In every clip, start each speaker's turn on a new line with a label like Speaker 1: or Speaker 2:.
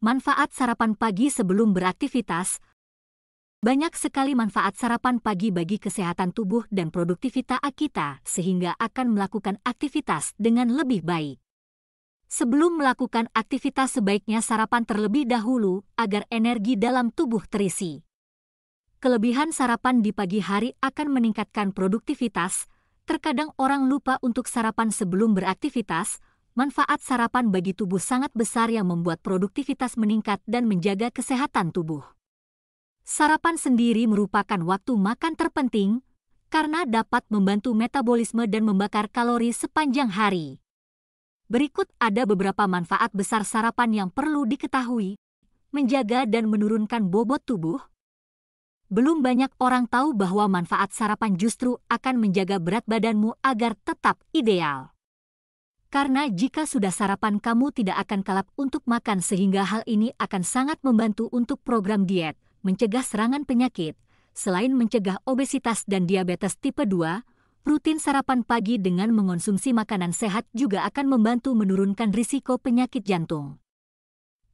Speaker 1: Manfaat sarapan pagi sebelum beraktivitas Banyak sekali manfaat sarapan pagi bagi kesehatan tubuh dan produktivitas kita sehingga akan melakukan aktivitas dengan lebih baik. Sebelum melakukan aktivitas sebaiknya sarapan terlebih dahulu agar energi dalam tubuh terisi. Kelebihan sarapan di pagi hari akan meningkatkan produktivitas. Terkadang orang lupa untuk sarapan sebelum beraktivitas, manfaat sarapan bagi tubuh sangat besar yang membuat produktivitas meningkat dan menjaga kesehatan tubuh. Sarapan sendiri merupakan waktu makan terpenting karena dapat membantu metabolisme dan membakar kalori sepanjang hari. Berikut ada beberapa manfaat besar sarapan yang perlu diketahui. Menjaga dan menurunkan bobot tubuh. Belum banyak orang tahu bahwa manfaat sarapan justru akan menjaga berat badanmu agar tetap ideal karena jika sudah sarapan kamu tidak akan kalap untuk makan sehingga hal ini akan sangat membantu untuk program diet, mencegah serangan penyakit. Selain mencegah obesitas dan diabetes tipe 2, rutin sarapan pagi dengan mengonsumsi makanan sehat juga akan membantu menurunkan risiko penyakit jantung.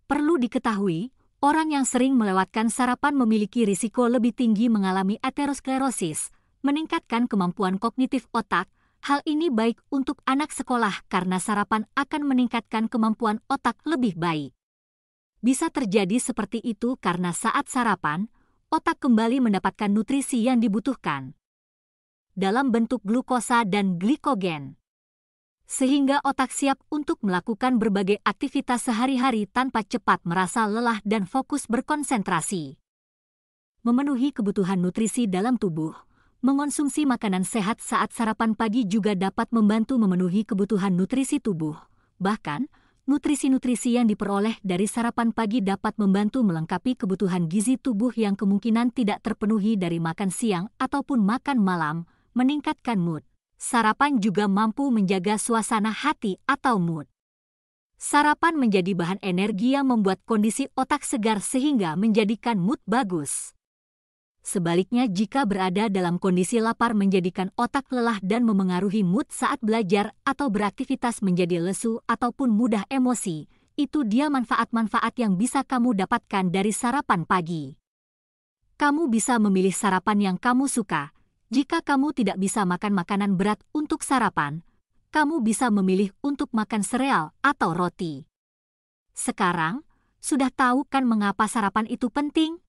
Speaker 1: Perlu diketahui, orang yang sering melewatkan sarapan memiliki risiko lebih tinggi mengalami aterosklerosis, meningkatkan kemampuan kognitif otak, Hal ini baik untuk anak sekolah karena sarapan akan meningkatkan kemampuan otak lebih baik. Bisa terjadi seperti itu karena saat sarapan, otak kembali mendapatkan nutrisi yang dibutuhkan dalam bentuk glukosa dan glikogen. Sehingga otak siap untuk melakukan berbagai aktivitas sehari-hari tanpa cepat merasa lelah dan fokus berkonsentrasi. Memenuhi kebutuhan nutrisi dalam tubuh mengonsumsi makanan sehat saat sarapan pagi juga dapat membantu memenuhi kebutuhan nutrisi tubuh. Bahkan, nutrisi-nutrisi yang diperoleh dari sarapan pagi dapat membantu melengkapi kebutuhan gizi tubuh yang kemungkinan tidak terpenuhi dari makan siang ataupun makan malam, meningkatkan mood. Sarapan juga mampu menjaga suasana hati atau mood. Sarapan menjadi bahan energi yang membuat kondisi otak segar sehingga menjadikan mood bagus. Sebaliknya jika berada dalam kondisi lapar menjadikan otak lelah dan memengaruhi mood saat belajar atau beraktivitas menjadi lesu ataupun mudah emosi, itu dia manfaat-manfaat yang bisa kamu dapatkan dari sarapan pagi. Kamu bisa memilih sarapan yang kamu suka. Jika kamu tidak bisa makan makanan berat untuk sarapan, kamu bisa memilih untuk makan sereal atau roti. Sekarang, sudah tahu kan mengapa sarapan itu penting?